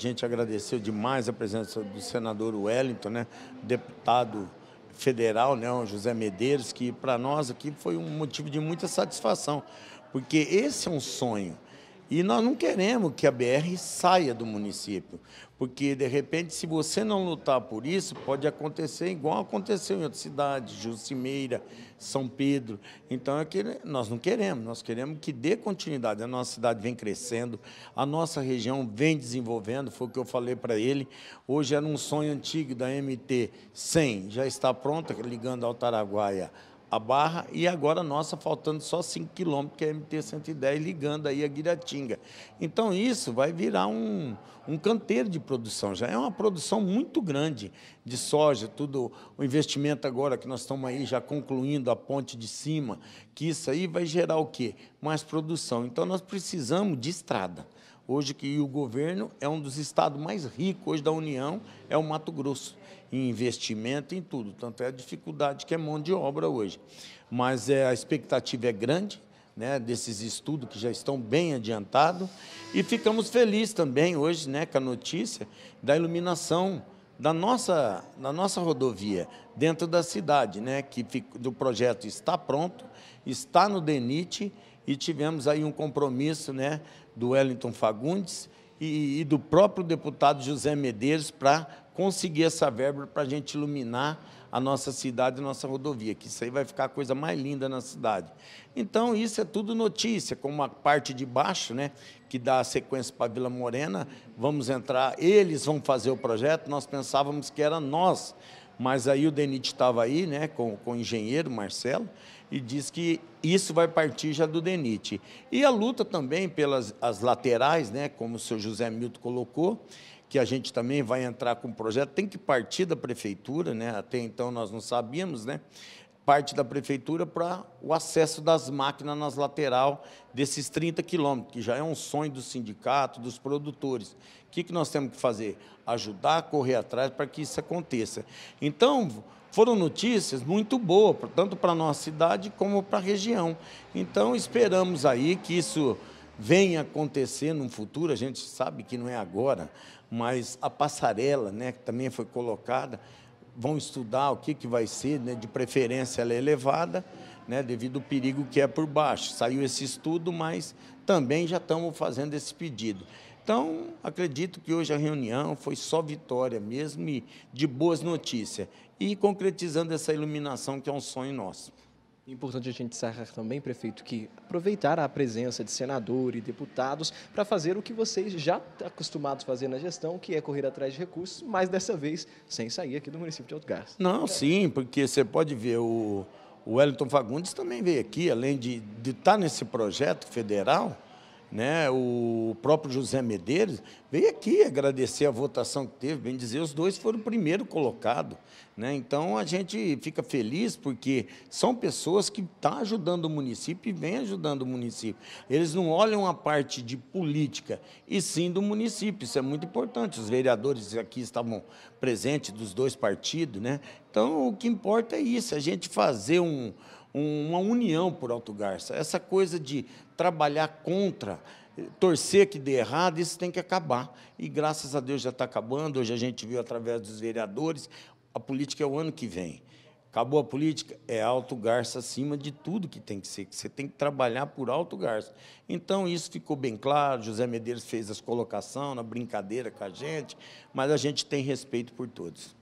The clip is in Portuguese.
A gente agradeceu demais a presença do senador Wellington, né? deputado federal, né? José Medeiros, que para nós aqui foi um motivo de muita satisfação, porque esse é um sonho e nós não queremos que a BR saia do município, porque, de repente, se você não lutar por isso, pode acontecer igual aconteceu em outras cidades, Jucimeira, São Pedro. Então, é que nós não queremos, nós queremos que dê continuidade. A nossa cidade vem crescendo, a nossa região vem desenvolvendo, foi o que eu falei para ele. Hoje era um sonho antigo da MT 100, já está pronta, ligando ao Taraguaia a Barra e agora nossa faltando só 5 quilômetros, que é a MT-110, ligando aí a Guiratinga. Então isso vai virar um, um canteiro de produção, já é uma produção muito grande de soja, tudo o investimento agora que nós estamos aí já concluindo a ponte de cima, que isso aí vai gerar o quê? Mais produção. Então nós precisamos de estrada hoje que o governo é um dos estados mais ricos hoje da União, é o Mato Grosso, em investimento, em tudo. Tanto é a dificuldade que é mão de obra hoje. Mas é, a expectativa é grande, né, desses estudos que já estão bem adiantados. E ficamos felizes também hoje né, com a notícia da iluminação da nossa, da nossa rodovia dentro da cidade, né, que do projeto está pronto, está no DENIT e tivemos aí um compromisso né, do Wellington Fagundes e, e do próprio deputado José Medeiros para conseguir essa verba para a gente iluminar a nossa cidade, a nossa rodovia, que isso aí vai ficar a coisa mais linda na cidade. Então, isso é tudo notícia, como a parte de baixo, né, que dá a sequência para a Vila Morena, vamos entrar, eles vão fazer o projeto, nós pensávamos que era nós, mas aí o Denit estava aí, né, com, com o engenheiro Marcelo, e diz que isso vai partir já do Denit. E a luta também pelas as laterais, né, como o senhor José Milton colocou, que a gente também vai entrar com o projeto, tem que partir da prefeitura, né? Até então nós não sabíamos, né? parte da prefeitura para o acesso das máquinas nas lateral desses 30 quilômetros, que já é um sonho do sindicato, dos produtores. O que, que nós temos que fazer? Ajudar a correr atrás para que isso aconteça. Então, foram notícias muito boas, tanto para a nossa cidade como para a região. Então, esperamos aí que isso venha acontecer no futuro, a gente sabe que não é agora, mas a passarela, né, que também foi colocada, vão estudar o que, que vai ser, né? de preferência ela é elevada, né? devido ao perigo que é por baixo. Saiu esse estudo, mas também já estamos fazendo esse pedido. Então, acredito que hoje a reunião foi só vitória mesmo e de boas notícias. E concretizando essa iluminação que é um sonho nosso. Importante a gente encerrar também, prefeito, que aproveitar a presença de senador e deputados para fazer o que vocês já estão tá acostumados a fazer na gestão, que é correr atrás de recursos, mas dessa vez sem sair aqui do município de Alto Gás. Não, sim, porque você pode ver, o, o Wellington Fagundes também veio aqui, além de, de estar tá nesse projeto federal, né, o próprio José Medeiros, veio aqui agradecer a votação que teve, bem dizer, os dois foram o primeiro colocado. Né? Então, a gente fica feliz porque são pessoas que estão tá ajudando o município e vêm ajudando o município. Eles não olham a parte de política, e sim do município. Isso é muito importante. Os vereadores aqui estavam presentes dos dois partidos. Né? Então, o que importa é isso, é a gente fazer um uma união por Alto Garça. Essa coisa de trabalhar contra, torcer que dê errado, isso tem que acabar. E graças a Deus já está acabando. Hoje a gente viu através dos vereadores, a política é o ano que vem. Acabou a política? É alto garça acima de tudo que tem que ser. Que você tem que trabalhar por alto garça. Então, isso ficou bem claro. José Medeiros fez as colocações na brincadeira com a gente, mas a gente tem respeito por todos.